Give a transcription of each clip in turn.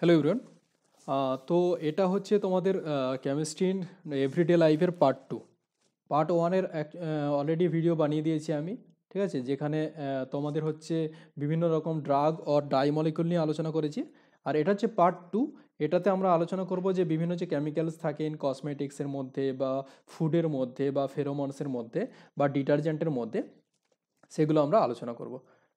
hello ইউরান তো এটা হচ্ছে তোমাদের কেমিস্ট্রি ইন এভরিডে লাইফের পার্ট টু পার্ট ওয়ানের এক অলরেডি ভিডিও বানিয়ে দিয়েছি আমি ঠিক আছে যেখানে তোমাদের হচ্ছে বিভিন্ন রকম ড্রাগ অর ডাইমলিকুল নিয়ে আলোচনা করেছি আর এটা হচ্ছে পার্ট টু এটাতে আমরা আলোচনা করব যে বিভিন্ন যে কেমিক্যালস থাকে ইন কসমেটিক্সের মধ্যে বা ফুডের মধ্যে বা ফেরোমন্সের মধ্যে বা ডিটারজেন্টের মধ্যে সেগুলো আমরা আলোচনা করব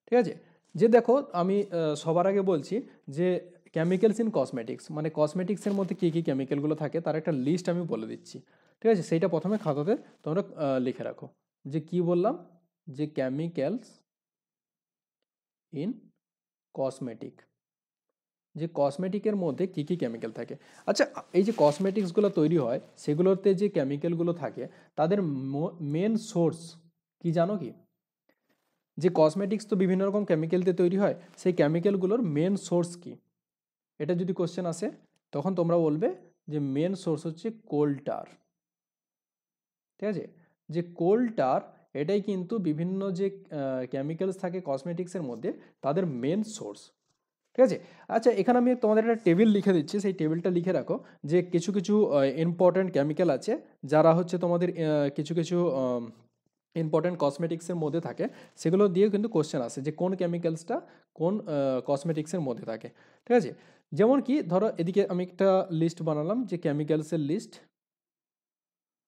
ঠিক আছে যে দেখো আমি সবার আগে বলছি যে কেমিক্যালস ইন কসমেটিক্স মানে কসমেটিক্সের মধ্যে কী কী কেমিক্যালগুলো থাকে তার একটা লিস্ট আমি বলে দিচ্ছি ঠিক আছে সেইটা প্রথমে খাতাতে তোমরা লিখে রাখো যে কি বললাম যে কেমিক্যালস ইন কসমেটিক যে কসমেটিকের মধ্যে কী কী কেমিক্যাল থাকে আচ্ছা এই যে কসমেটিক্সগুলো তৈরি হয় সেগুলোতে যে কেমিক্যালগুলো থাকে তাদের মেন সোর্স কি জানো কি যে কসমেটিক্স তো বিভিন্ন রকম কেমিক্যাল দিয়ে তৈরি হয় সেই কেমিক্যালগুলোর মেন সোর্স কী এটা যদি কোশ্চেন আসে তখন তোমরা বলবে যে মেন সোর্স হচ্ছে কোল্টার ঠিক আছে যে কোল্টার এটাই কিন্তু বিভিন্ন যে কেমিক্যালস থাকে কসমেটিক্সের মধ্যে তাদের মেন সোর্স ঠিক আছে আচ্ছা এখানে আমি তোমাদের একটা টেবিল লিখে দিচ্ছি সেই টেবিলটা লিখে রাখো যে কিছু কিছু ইম্পর্ট্যান্ট কেমিক্যাল আছে যারা হচ্ছে তোমাদের কিছু কিছু ইম্পর্ট্যান্ট কসমেটিক্সের মধ্যে থাকে সেগুলো দিয়ে কিন্তু কোশ্চেন আসে যে কোন কেমিক্যালসটা কোন কসমেটিক্সের মধ্যে থাকে ঠিক আছে যেমন কি ধরো এদিকে আমি একটা লিস্ট বানালাম যে কেমিক্যালসের লিস্ট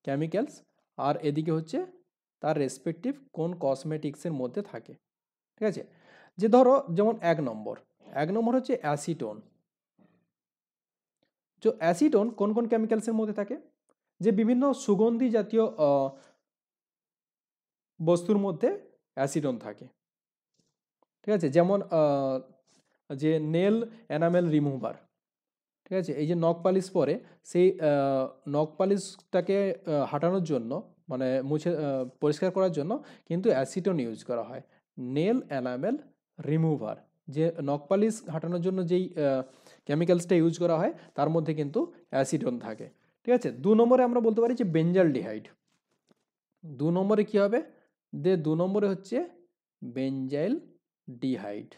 কেমিক্যালস আর এদিকে হচ্ছে তার রেসপেক্টিভ কোন কসমেটিক্সের মধ্যে থাকে ঠিক আছে যে ধরো যেমন এক নম্বর এক নম্বর হচ্ছে অ্যাসিটোন তো অ্যাসিটোন কোন কোন কেমিক্যালসের মধ্যে থাকে যে বিভিন্ন সুগন্ধি জাতীয় বস্তুর মধ্যে অ্যাসিটোন থাকে ঠিক আছে যেমন যে নেল অ্যানামেল রিমুভার ঠিক আছে এই যে নখ পালিশ পরে সেই নখ পালিশটাকে হাঁটানোর জন্য মানে মুছে পরিষ্কার করার জন্য কিন্তু অ্যাসিডন ইউজ করা হয় নেল অ্যানামেল রিমুভার যে নখ পালিশ হাঁটানোর জন্য যেই কেমিক্যালসটা ইউজ করা হয় তার মধ্যে কিন্তু অ্যাসিডন থাকে ঠিক আছে দু নম্বরে আমরা বলতে পারি যে বেঞ্জাল ডিহাইড দু নম্বরে কী হবে দে দু নম্বরে হচ্ছে বেঞ্জাইল ডিহাইড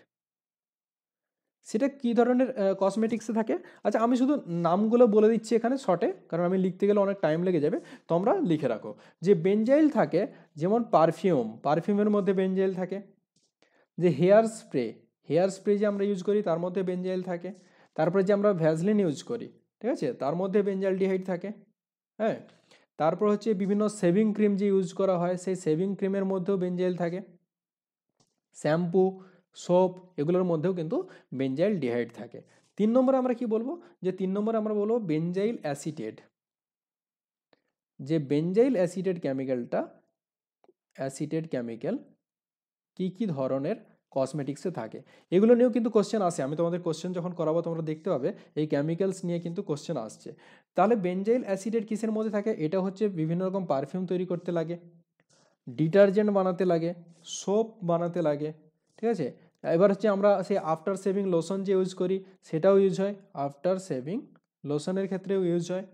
সেটা কি ধরনের কসমেটিক্সে থাকে আচ্ছা আমি শুধু নামগুলো বলে দিচ্ছি এখানে শর্টে কারণ আমি লিখতে গেলে অনেক টাইম লেগে যাবে তোমরা লিখে রাখো যে বেঞ্জাইল থাকে যেমন পারফিউম পারফিউমের মধ্যে বেঞ্জাইল থাকে যে হেয়ার স্প্রে হেয়ার স্প্রে যে আমরা ইউজ করি তার মধ্যে বেঞ্জাইল থাকে তারপরে যে আমরা ভ্যাজলিন ইউজ করি ঠিক আছে তার মধ্যে বেঞ্জাইল ডিহাইড থাকে হ্যাঁ তারপর হচ্ছে বিভিন্ন শেভিং ক্রিম যে ইউজ করা হয় সেই শেভিং ক্রিমের মধ্যেও বেঞ্জাইল থাকে শ্যাম্পু সোপ এগুলোর মধ্যেও কিন্তু বেঞ্জাইল ডিহাইড থাকে তিন নম্বরে আমরা কি বলবো যে তিন নম্বরে আমরা বলবো বেঞ্জাইল অ্যাসিটেড যে বেঞ্জাইল অ্যাসিটেড কেমিক্যালটা অ্যাসিটেড কেমিক্যাল কি কি ধরনের কসমেটিক্সে থাকে এগুলো নিয়েও কিন্তু কোশ্চেন আসে আমি তোমাদের কোশ্চেন যখন করাবো তোমরা দেখতে পাবে এই কেমিক্যালস নিয়ে কিন্তু কোশ্চেন আসছে তাহলে বেঞ্জাইল অ্যাসিডের কিসের মধ্যে থাকে এটা হচ্ছে বিভিন্ন রকম পারফিউম তৈরি করতে লাগে ডিটারজেন্ট বানাতে লাগে সোপ বানাতে লাগে ঠিক আছে এবার হচ্ছে আমরা সেই আফটার সেভিং লোশন যে ইউজ করি সেটাও ইউজ হয় আফটার সেভিং লোশনের ক্ষেত্রেও ইউজ হয়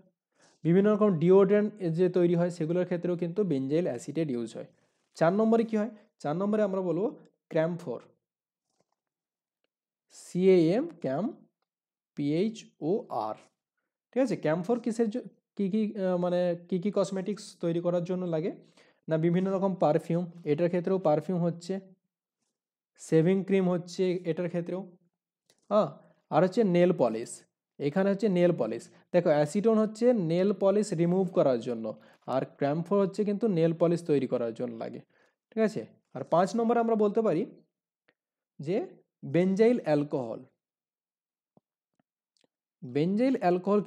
বিভিন্ন রকম ডিওড্রেন্ট যে তৈরি হয় সেগুলোর ক্ষেত্রেও কিন্তু বেঞ্জাইল অ্যাসিডেড ইউজ হয় চার নম্বরে কি হয় চার নম্বরে আমরা বলবো ক্র্যাম্পফোর সিএএম ক্যাম পিএইচ ও আর ঠিক আছে ক্যাম্পোর কিসের কী কী মানে কী কী কসমেটিক্স তৈরি করার জন্য লাগে না বিভিন্ন রকম পারফিউম এটার ক্ষেত্রেও পারফিউম হচ্ছে শেভিং ক্রিম হচ্ছে এটার ক্ষেত্রেও হ্যাঁ আর হচ্ছে নেল পলিশ এখানে হচ্ছে নেল পলিশ দেখো অ্যাসিটোন হচ্ছে নেল পলিশ রিমুভ করার জন্য আর ক্র্যাম্পফোর হচ্ছে কিন্তু নেল পলিশ তৈরি করার জন্য লাগে ঠিক আছে আর পাঁচ নম্বরে আমরা বলতে পারি যে বেঞ্জাইল অ্যালকোহল বেঞ্জাইল অ্যালকোহল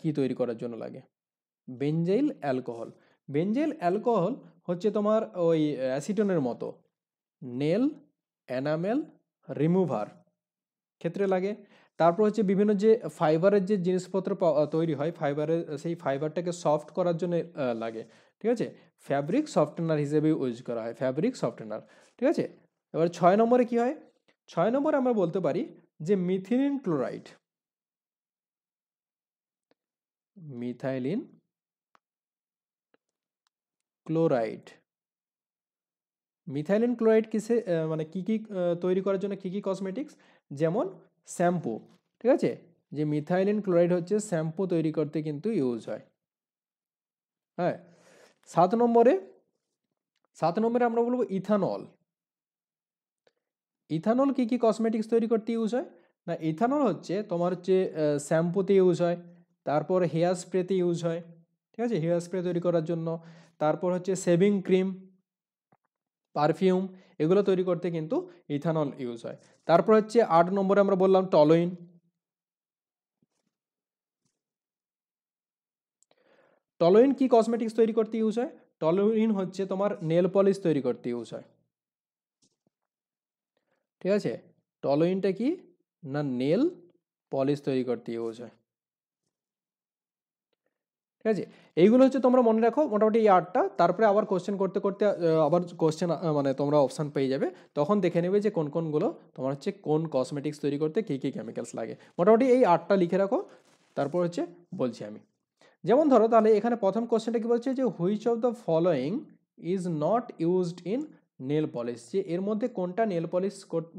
কি তৈরি করার জন্য লাগে বেঞ্জাইল অ্যালকোহল বেঞ্জাইল অ্যালকোহল হচ্ছে তোমার ওই অ্যাসিটনের মতো নেল অ্যানামেল রিমুভার ক্ষেত্রে লাগে তারপর হচ্ছে বিভিন্ন যে ফাইবারের যে জিনিসপত্র তৈরি হয় ফাইবারের সেই ফাইবারটাকে সফট করার জন্য লাগে ঠিক আছে ফ্যাব্রিক সফটওয়্যার হিসেবে ইউজ করা হয় ফ্যাব্রিক সফটওয়্যার ঠিক আছে এবার ছয় নম্বরে কি হয় ছয় নম্বরে আমরা বলতে পারি যে methylene chloride methylene chloride methylene chloride কিসে মানে কী কী তৈরি করার জন্য কী কী কসমেটিক্স যেমন শ্যাম্পু ঠিক আছে যে মিথাইলিন ক্লোরাইড হচ্ছে শ্যাম্পু তৈরি করতে কিন্তু ইউজ হয় হ্যাঁ সাত নম্বরে সাত নম্বরে আমরা বলবো ইথানল ইথানল কী কী কসমেটিক্স তৈরি করতে ইউজ হয় না ইথানল হচ্ছে তোমার হচ্ছে শ্যাম্পুতে ইউজ হয় তারপর হেয়ার স্প্রেতে ইউজ হয় ঠিক আছে হেয়ার স্প্রে তৈরি করার জন্য তারপর হচ্ছে শেভিং ক্রিম পারফিউম এগুলো তৈরি করতে কিন্তু ইথানল ইউজ হয় তারপর হচ্ছে আট নম্বরে আমরা বললাম টলোইন টলোইন কি কসমেটিক্স তৈরি করতে ইউজ হয় টলোইন হচ্ছে তোমার নেল পলিশ তৈরি করতে ইউজ হয় ঠিক আছে টলোইনটা কি না নেল পলিশ তৈরি করতে ইউজ হয় ঠিক আছে এইগুলো হচ্ছে তোমরা মনে রাখো মোটামুটি এই আটটা তারপরে আবার কোশ্চেন করতে করতে আবার কোশ্চেন মানে তোমরা অপশান পেয়ে যাবে তখন দেখে নেবে যে কোন কোনগুলো তোমার হচ্ছে কোন কসমেটিক্স তৈরি করতে কী কী কেমিক্যালস লাগে মোটামুটি এই আটটা লিখে রাখো তারপর হচ্ছে বলছি আমি যেমন ধরো তাহলে এখানে প্রথম কোশ্চেনটা কী বলছে যে which of the following is not used in nail polish যে এর মধ্যে কোনটা নেল পলিশ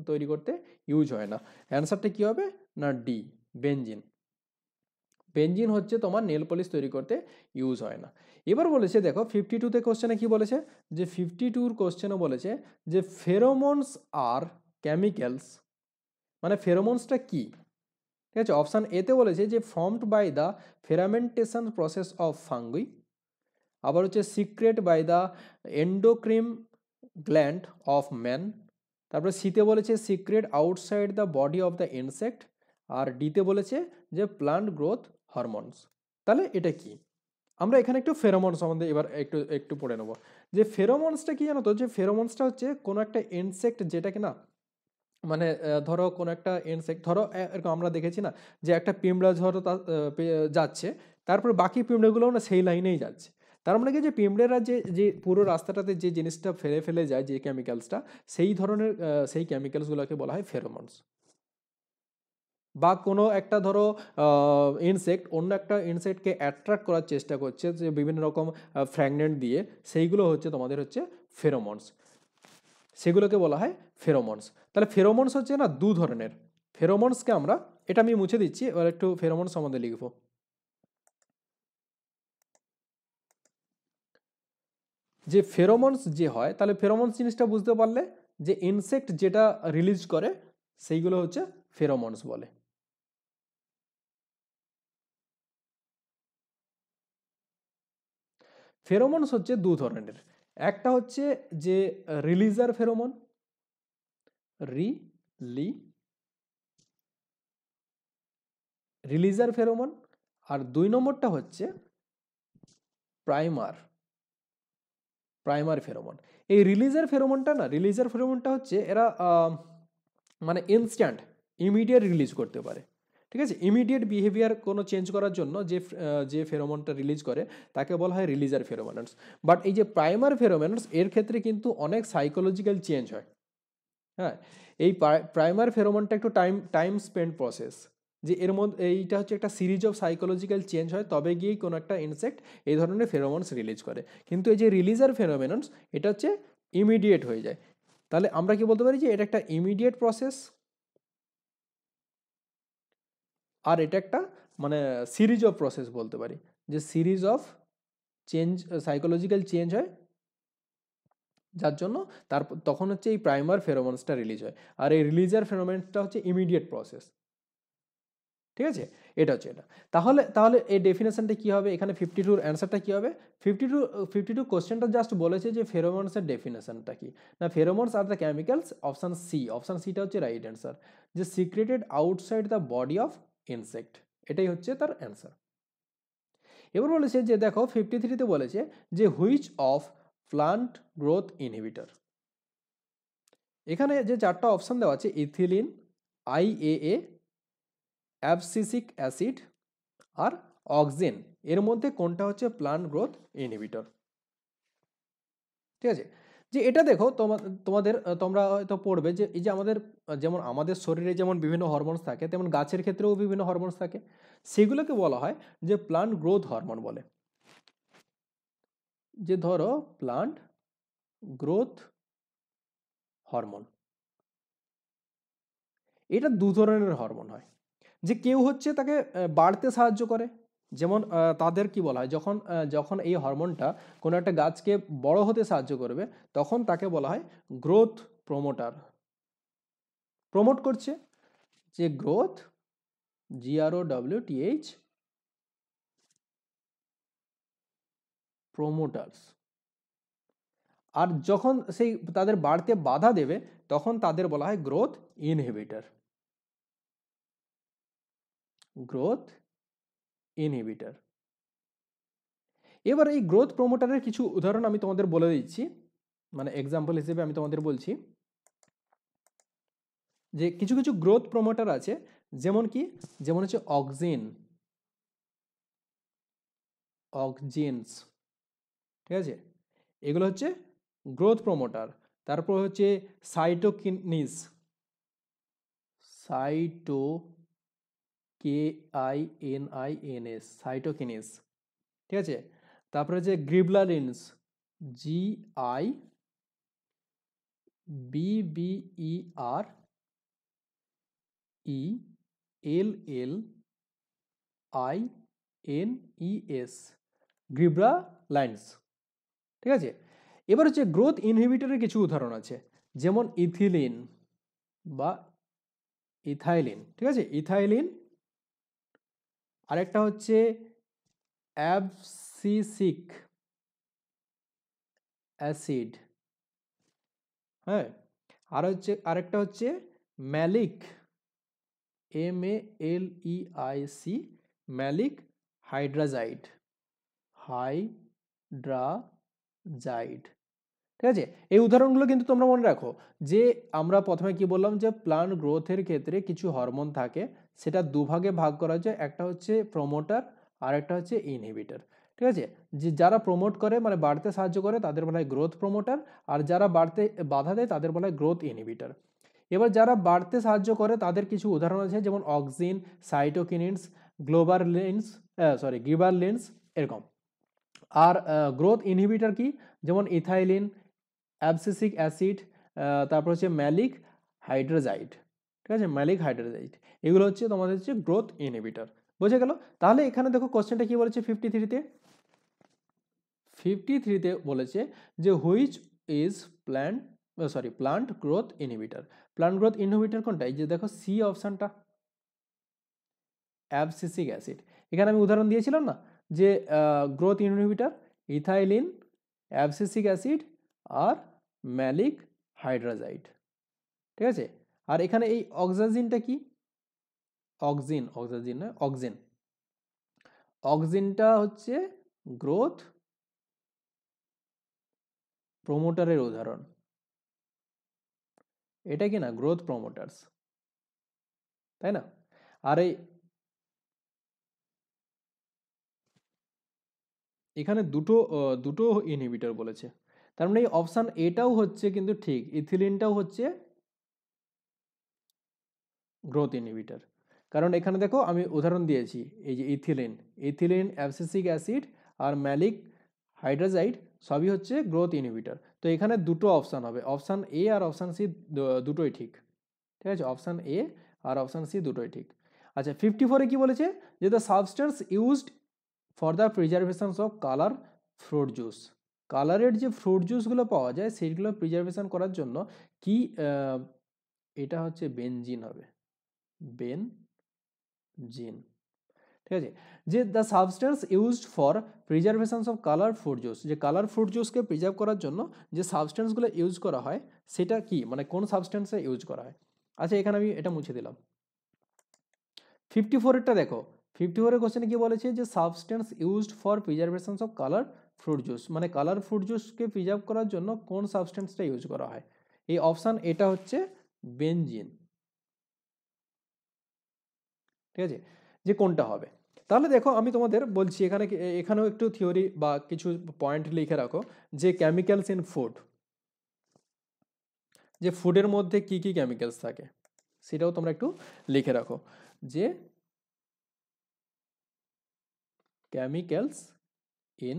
তৈরি করতে ইউজ হয় না অ্যান্সারটা কী হবে না ডি বেঞ্জিন বেঞ্জিন হচ্ছে তোমার নেল পলিশ তৈরি করতে ইউজ হয় না এবার বলেছে দেখো ফিফটি টুতে কোশ্চেনে কী বলেছে যে ফিফটি টুর কোশ্চেনও বলেছে যে ফেরোমোনস আর কেমিক্যালস মানে ফেরোমোনসটা কি ঠিক আছে অপশান এতে বলেছে যে formed by the fermentation process of fungi আবার হচ্ছে secret by the endocrine gland of man তারপরে সিতে বলেছে secret outside the body of the insect আর ডিতে বলেছে যে প্লান্ট গ্রোথ হরমোনস তাহলে এটা কি আমরা এখানে একটু ফেরোমন সম্বন্ধে এবার একটু একটু পড়ে নেবো যে ফেরোমনসটা কি জানো তো যে ফেরোমনসটা হচ্ছে কোনো একটা ইনসেক্ট যেটা কি না মানে ধরো কোনো একটা ইনসেক্ট ধরো এরকম আমরা দেখেছি না যে একটা পিমড়া ধরো যাচ্ছে তারপর বাকি পিমড়াগুলোও না সেই লাইনেই যাচ্ছে তার মানে কি যে পিমড়েরা যে যে পুরো রাস্তাটাতে যে জিনিসটা ফেলে ফেলে যায় যে কেমিক্যালসটা সেই ধরনের সেই কেমিক্যালসগুলোকে বলা হয় ফেরোমনস বা কোনো একটা ধরো ইনসেক্ট অন্য একটা ইনসেক্টকে অ্যাট্রাক্ট করার চেষ্টা করছে যে বিভিন্ন রকম ফ্র্যাগনেন্ট দিয়ে সেইগুলো হচ্ছে তোমাদের হচ্ছে ফেরোমন্স সেগুলোকে বলা হয় ফেরোমন্স তাহলে ফেরোমন্স হচ্ছে না দু ধরনের ফেরোমন্সকে আমরা এটা আমি মুছে দিচ্ছি এবার একটু ফেরোমন্স সম্বন্ধে লিখব যে ফেরোমন্স যে হয় তাহলে ফেরোমন্স জিনিসটা বুঝতে পারলে যে ইনসেক্ট যেটা রিলিজ করে সেইগুলো হচ্ছে ফেরোমন্স বলে ফেরোমনস হচ্ছে দু ধরনের একটা হচ্ছে যে রিলিজার ফেরোমন রি লি রিলিজার ফেরোমন আর দুই নম্বরটা হচ্ছে প্রাইমার প্রাইমার ফেরোমন এই রিলিজার ফেরোমনটা না রিলিজার ফেরোমনটা হচ্ছে এরা মানে ইনস্ট্যান্ট ইমিডিয়েট রিলিজ করতে পারে ঠিক আছে ইমিডিয়েট বিহেভিয়ার কোনো চেঞ্জ করার জন্য যে যে ফেরোমনটা রিলিজ করে তাকে বলা হয় রিলিজার ফেরোমেন্টস বাট এই যে প্রাইমার ফেরোমেন্টস এর ক্ষেত্রে কিন্তু অনেক সাইকোলজিক্যাল চেঞ্জ হয় হ্যাঁ এই প্রাইমার ফেরোমনটা একটু টাইম টাইম স্পেন্ড প্রসেস যে এর মধ্যে এইটা হচ্ছে একটা সিরিজ অফ সাইকোলজিক্যাল চেঞ্জ হয় তবে গিয়েই কোনো একটা ইনসেক্ট এই ধরনের ফেরোমনস রিলিজ করে কিন্তু এই যে রিলিজার ফেরোমেন্টস এটা হচ্ছে ইমিডিয়েট হয়ে যায় তাহলে আমরা কি বলতে পারি যে এটা একটা ইমিডিয়েট প্রসেস আর এটা একটা মানে সিরিজ অফ প্রসেস বলতে পারি যে series of change psychological change হয় যার জন্য তার তখন হচ্ছে এই প্রাইমার ফেরোমন্সটা রিলিজ হয় আর এই রিলিজার ফেরোমেন্সটা হচ্ছে ইমিডিয়েট প্রসেস ঠিক আছে এটা হচ্ছে এটা তাহলে তাহলে এই ডেফিনেশনটা কী হবে এখানে ফিফটি টুর অ্যান্সারটা কী হবে ফিফটি টু ফিফটি টু কোশ্চেনটা জাস্ট বলেছে যে ফেরোমন্সের ডেফিনেশনটা কী না ফেরোমন্স আর the chemicals option C option সিটা হচ্ছে রাইট অ্যান্সার যে secreted outside the body of insect এটাই হচ্ছে তার অ্যান্সার এবার বলেছে যে দেখো ফিফটি থ্রিতে বলেছে যে which of plant growth inhibitor এখানে যে চারটা অপশান দেওয়া আছে ইথিলিন আইএএ অ্যাবসিসিক অ্যাসিড আর অক্সিজেন এর মধ্যে কোনটা হচ্ছে প্লান্ট গ্রোথ ইনহিবিটার ঠিক আছে যে এটা দেখো তোমাদের তোমরা হয়তো পড়বে যে এই যে আমাদের যেমন আমাদের শরীরে যেমন বিভিন্ন হরমোনস থাকে তেমন গাছের ক্ষেত্রেও বিভিন্ন হরমোনস থাকে সেগুলোকে বলা হয় যে প্লান্ট গ্রোথ হরমোন বলে যে ধরো প্লান্ট গ্রোথ হরমোন এটা দু ধরনের হরমোন হয় যে কেউ হচ্ছে তাকে বাড়তে সাহায্য করে যেমন তাদের কি বলা হয় যখন যখন এই হরমোনটা কোনো একটা গাছকে বড় হতে সাহায্য করবে তখন তাকে বলা হয় গ্রোথ প্রমোটার প্রমোট করছে যে growth GRO W TH promoters আর যখন সেই তাদের বাড়তে বাধা দেবে তখন তাদের বলা হয় গ্রোথ ইনহিবিটার গ্রোথ ইনহিবিটার এবার এই গ্রোথ প্রমোটারের কিছু উদাহরণ আমি তোমাদের বলে দিচ্ছি মানে এক্সাম্পল হিসেবে আমি তোমাদের বলছি যে কিছু কিছু গ্রোথ প্রমোটার আছে যেমন কি যেমন হচ্ছে অক্সিন অক্সিনস ঠিক আছে এগুলো হচ্ছে গ্রোথ প্রমোটার তারপর হচ্ছে cytokinins cyto K I N I N S cytokinins ঠিক আছে তারপরে যে gibberellins G I BBE R E e L L e I N E S e gibberellins ঠিক আছে এবার হচ্ছে গ্রোথ ইনহিবিটরের কিছু উদাহরণ আছে যেমন ইথিলিন বা ইথাইলিন ঠিক আছে ইথাইলিন আরেকটা হচ্ছে অ্যাবসিসিক অ্যাসিড হ্যাঁ আর হচ্ছে আরেকটা হচ্ছে maleic M A L E I C maleic hydrazide hydrazide ঠিক আছে এই উদাহরণগুলো কিন্তু তোমরা মনে রাখো যে আমরা প্রথমে কি বললাম যে প্লান্ট গ্রোথের ক্ষেত্রে কিছু হরমোন থাকে সেটা দুভাগে ভাগ করা যায় একটা হচ্ছে প্রমোটার আর একটা হচ্ছে ইনহিবিটার ঠিক আছে যে যারা প্রমোট করে মানে বাড়তে সাহায্য করে তাদের বলা হয় গ্রোথ প্রমোটার আর যারা বাড়তে বাধা দেয় তাদের বলা হয় গ্রোথ ইনহিবিটার এবার যারা বাড়তে সাহায্য করে তাদের কিছু উদাহরণ আছে যেমন auxin cytokinins gibberellins sorry gibberellins এরকম আর গ্রোথ ইনহিবিটার কি যেমন ইথাইলিন অ্যাবসেসিক অ্যাসিড তারপর হচ্ছে ম্যালিক হাইড্রোজাইড ঠিক আছে ম্যালিক হাইড্রোজাইড এগুলো হচ্ছে তোমাদের হচ্ছে গ্রোথ ইনহিবিটার বুঝে গেল তাহলে এখানে দেখো কোশ্চেনটা কী বলেছে ফিফটি থ্রিতে ফিফটি থ্রিতে বলেছে যে which is plant sorry plant growth inhibitor plant growth inhibitor কোনটা এই যে দেখো সি অপশানটা অ্যাবসিসিক অ্যাসিড এখানে আমি উদাহরণ দিয়েছিলাম না যে growth inhibitor ethylene abscisic acid আর ম্যালিক হাইড্রাজাইড ঠিক আছে আর এখানে এই অক্সাজিনটা কি অক্সিন অক্সাজিন নয় অক্সিন অক্সিনটা হচ্ছে গ্রোথ প্রমোটারের উদাহরণ এটা কি না গ্রোথ প্রমোটার্স তাই না আর এই এখানে দুটো দুটো ইনহিবিটর বলেছে তার মানে এই অপশান এটাও হচ্ছে কিন্তু ঠিক ইথিলিনটাও হচ্ছে গ্রোথ ইনহিবিটার কারণ এখানে দেখো আমি উদাহরণ দিয়েছি এই যে ইথিলিন ইথিলিন অ্যাবসেসিক অ্যাসিড আর ম্যালিক হাইড্রাজাইড সবই হচ্ছে গ্রোথ ইনহিবিটার তো এখানে দুটো অপশান হবে অপশান এ আর অপশান সি দুটোই ঠিক ঠিক আছে অপশান এ আর অপশান সি দুটোই ঠিক আচ্ছা ফিফটি ফোরে কী বলেছে যে the substance used for the preservations of colour fruit juice কালারের যে ফ্রুট জুসগুলো পাওয়া যায় সেইগুলো প্রিজার্ভেশন করার জন্য কি এটা হচ্ছে বেনজিন হবে বেন জিন ঠিক আছে যে the substance used for preservation of colour fruit juice যে কালার ফ্রুট জুসকে প্রিজার্ভ করার জন্য যে সাবস্টেন্সগুলো ইউজ করা হয় সেটা কি মানে কোন সাবস্টেন্সে ইউজ করা হয় আচ্ছা এখানে আমি এটা মুছে দিলাম ফিফটি ফোরেরটা দেখো ফিফটি ফোরের কোশ্চেনে কি বলেছে যে substance used for preservation of colour fruit juice মানে কালার ফ্রুট জুসকে প্রিজার্ভ করার জন্য কোন সাবস্টেন্সটা ইউজ করা হয় এই অপশান এটা হচ্ছে বেঞ্জিন ঠিক আছে যে কোনটা হবে তাহলে দেখো আমি তোমাদের বলছি এখানে এখানেও একটু থিওরি বা কিছু পয়েন্ট লিখে রাখো যে কেমিক্যালস ইন ফুড যে ফুডের মধ্যে কি কি কেমিক্যালস থাকে সেটাও তোমরা একটু লিখে রাখো যে কেমিক্যালস ইন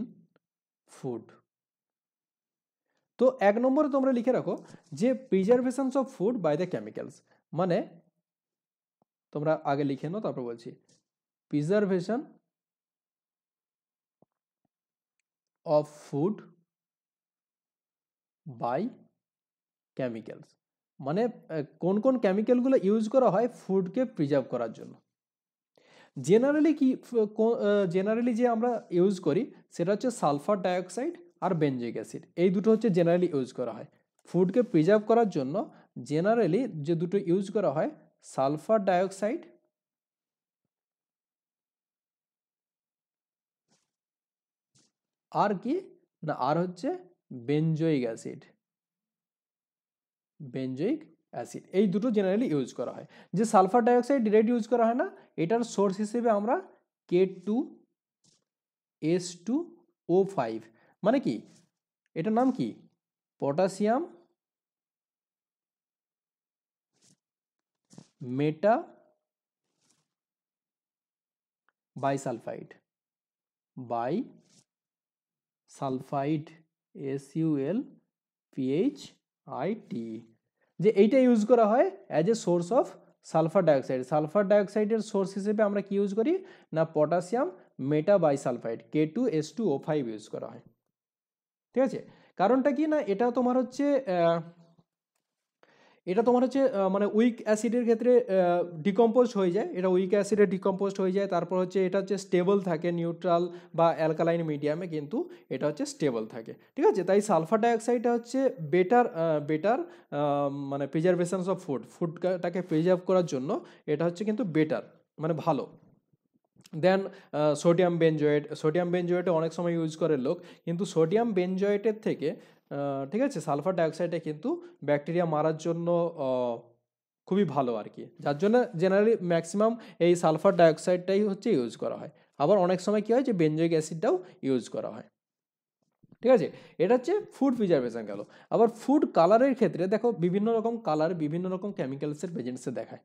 ফুড তো এক নম্বরে তোমরা লিখে রাখো যে preservations of food by the chemicals মানে তোমরা আগে লিখে নাও তারপর বলছি preservation of food by chemicals মানে কোন কোন কেমিক্যালগুলো ইউজ করা হয় ফুডকে প্রিজার্ভ করার জন্য জেনারেলি কি জেনারেলি যে আমরা ইউজ করি সেটা হচ্ছে সালফার ডাইঅক্সাইড আর বেঞ্জিক অ্যাসিড এই দুটো হচ্ছে জেনারেলি ইউজ করা হয় ফুডকে প্রিজার্ভ করার জন্য জেনারেলি যে দুটো ইউজ করা হয় সালফার ডাইঅক্সাইড আর কি না আর হচ্ছে বেঞ্জয়িক অ্যাসিড বেঞ্জয়িক অ্যাসিড এই দুটো জেনারেলি ইউজ করা হয় যে সালফার ডাইঅক্সাইড ডিরেক্ট ইউজ করা হয় না এটার সোর্স হিসেবে আমরা K two S two O five মানে কি এটার নাম কি potassium meta bisulphite bi sulphite S UL PH IT যে এইটা ইউজ করা হয় as a source of sulphur dioxide sulphur ডাইঅক্সাইডের সোর্স হিসেবে আমরা কি ইউজ করি না potassium meta bisulphite K two S two O five use করা হয় ঠিক আছে কারণটা কি না এটা তোমার হচ্ছে এটা তোমার হচ্ছে মানে উইক অ্যাসিডের ক্ষেত্রে ডিকম্পোজ হয়ে যায় এটা উইক অ্যাসিডে ডিকম্পোজ হয়ে যায় তারপর হচ্ছে এটা হচ্ছে স্টেবল থাকে নিউট্রাল বা অ্যালকালাইন মিডিয়ামে কিন্তু এটা হচ্ছে স্টেবল থাকে ঠিক আছে তাই সালফার ডাইঅক্সাইডটা হচ্ছে বেটার বেটার মানে প্রিজার্ভেশনস অফ ফুড ফুডটাকে প্রিজার্ভ করার জন্য এটা হচ্ছে কিন্তু বেটার মানে ভালো দেন সোডিয়াম বেঞ্জয়েড সোডিয়াম বেঞ্জয়েটে অনেক সময় ইউজ করে লোক কিন্তু সোডিয়াম বেঞ্জয়েটের থেকে ঠিক আছে সালফার ডাইঅক্সাইডে কিন্তু ব্যাকটেরিয়া মারার জন্য খুবই ভালো আর কি যার জন্য জেনারেলি ম্যাক্সিমাম এই সালফার ডাইঅক্সাইডটাই হচ্ছে ইউজ করা হয় আবার অনেক সময় কী হয় যে বেঞ্জয়িক অ্যাসিডটাও ইউজ করা হয় ঠিক আছে এটা হচ্ছে ফুড প্রিজার্ভেশন গেল আবার ফুড কালারের ক্ষেত্রে দেখো বিভিন্ন রকম কালার বিভিন্ন রকম কেমিক্যালসের প্রেজেন্সে দেখায়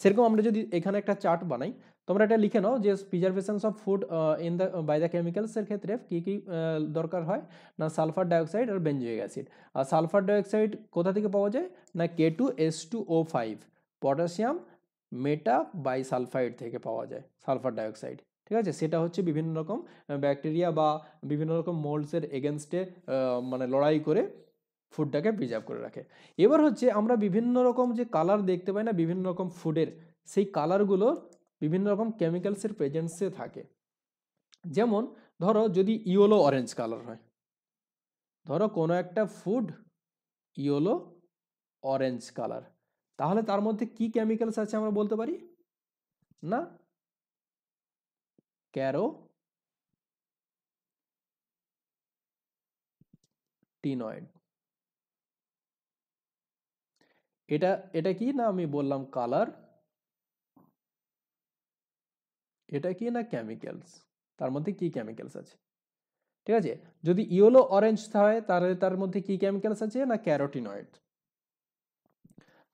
সেরকম আমরা যদি এখানে একটা চার্ট বানাই তোমরা এটা লিখে নাও যে preservations of food in the by the কেমিক্যালসের ক্ষেত্রে কী কী দরকার হয় না সালফার ডাইঅক্সাইড আর বেঞ্জোয়িক অ্যাসিড আর সালফার ডাইঅক্সাইড কোথা থেকে পাওয়া যায় না K two S two O five potassium meta bi sulphite থেকে পাওয়া যায় সালফার ডাইঅক্সাইড ঠিক আছে সেটা হচ্ছে বিভিন্ন রকম ব্যাকটেরিয়া বা বিভিন্ন রকম মোল্ডসের এগেনস্টে মানে লড়াই করে ফুডটাকে প্রিজার্ভ করে রাখে এবার হচ্ছে আমরা বিভিন্ন রকম যে কালার দেখতে পাই না বিভিন্ন রকম ফুডের সেই কালারগুলো বিভিন্ন রকম কেমিক্যালসের প্রেজেন্সে থাকে যেমন ধরো যদি ইয়েলো অরেঞ্জ কালার হয় ধরো কোনো একটা ফুড ইয়েলো অরেঞ্জ কালার তাহলে তার মধ্যে কি কেমিক্যালস আছে আমরা বলতে পারি না ক্যারো টিনয়েড এটা এটা কি না আমি বললাম কালার এটা কি না কেমিক্যালস তার মধ্যে কি কেমিক্যালস আছে ঠিক আছে যদি ইয়েলো অরেঞ্জ হয় তাহলে তার মধ্যে কি কেমিক্যালস আছে না ক্যারোটিনয়েড